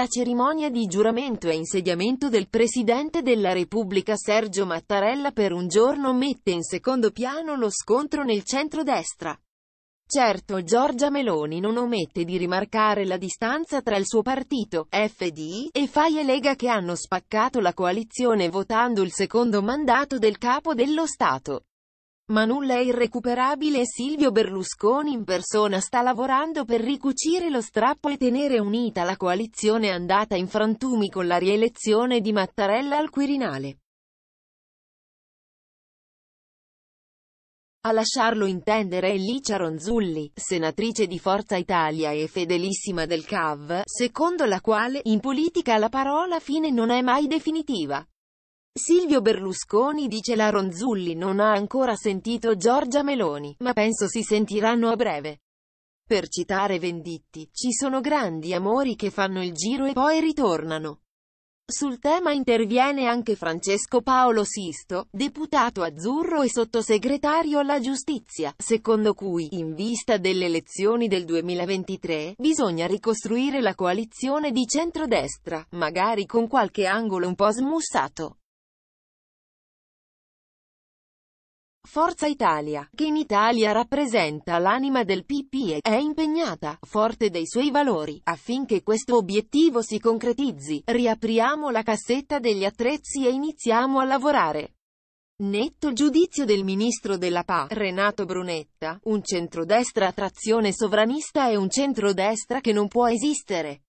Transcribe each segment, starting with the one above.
La cerimonia di giuramento e insediamento del Presidente della Repubblica Sergio Mattarella per un giorno mette in secondo piano lo scontro nel centro-destra. Certo Giorgia Meloni non omette di rimarcare la distanza tra il suo partito, FDI, e Fai Lega che hanno spaccato la coalizione votando il secondo mandato del capo dello Stato. Ma nulla è irrecuperabile e Silvio Berlusconi in persona sta lavorando per ricucire lo strappo e tenere unita la coalizione andata in frantumi con la rielezione di Mattarella al Quirinale. A lasciarlo intendere è Licia Ronzulli, senatrice di Forza Italia e fedelissima del CAV, secondo la quale, in politica la parola fine non è mai definitiva. Silvio Berlusconi dice la Ronzulli non ha ancora sentito Giorgia Meloni, ma penso si sentiranno a breve. Per citare Venditti, ci sono grandi amori che fanno il giro e poi ritornano. Sul tema interviene anche Francesco Paolo Sisto, deputato azzurro e sottosegretario alla giustizia, secondo cui, in vista delle elezioni del 2023, bisogna ricostruire la coalizione di centrodestra, magari con qualche angolo un po' smussato. Forza Italia, che in Italia rappresenta l'anima del PPE, è impegnata, forte dei suoi valori, affinché questo obiettivo si concretizzi. Riapriamo la cassetta degli attrezzi e iniziamo a lavorare. Netto giudizio del ministro della PA, Renato Brunetta, un centrodestra a trazione sovranista è un centrodestra che non può esistere.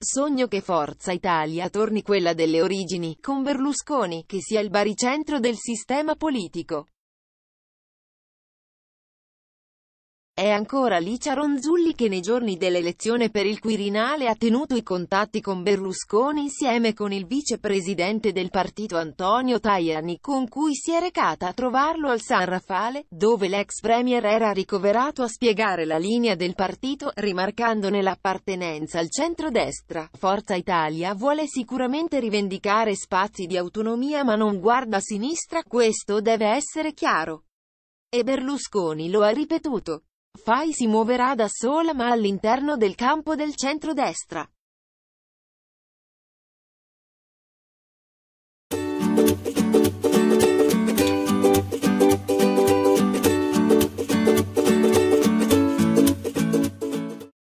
Sogno che Forza Italia torni quella delle origini, con Berlusconi, che sia il baricentro del sistema politico. È ancora Licia Ronzulli che nei giorni dell'elezione per il Quirinale ha tenuto i contatti con Berlusconi insieme con il vicepresidente del partito Antonio Tajani con cui si è recata a trovarlo al San Rafale, dove l'ex premier era ricoverato a spiegare la linea del partito, rimarcandone l'appartenenza al centro-destra. Forza Italia vuole sicuramente rivendicare spazi di autonomia ma non guarda a sinistra, questo deve essere chiaro. E Berlusconi lo ha ripetuto. Fai si muoverà da sola ma all'interno del campo del centro-destra.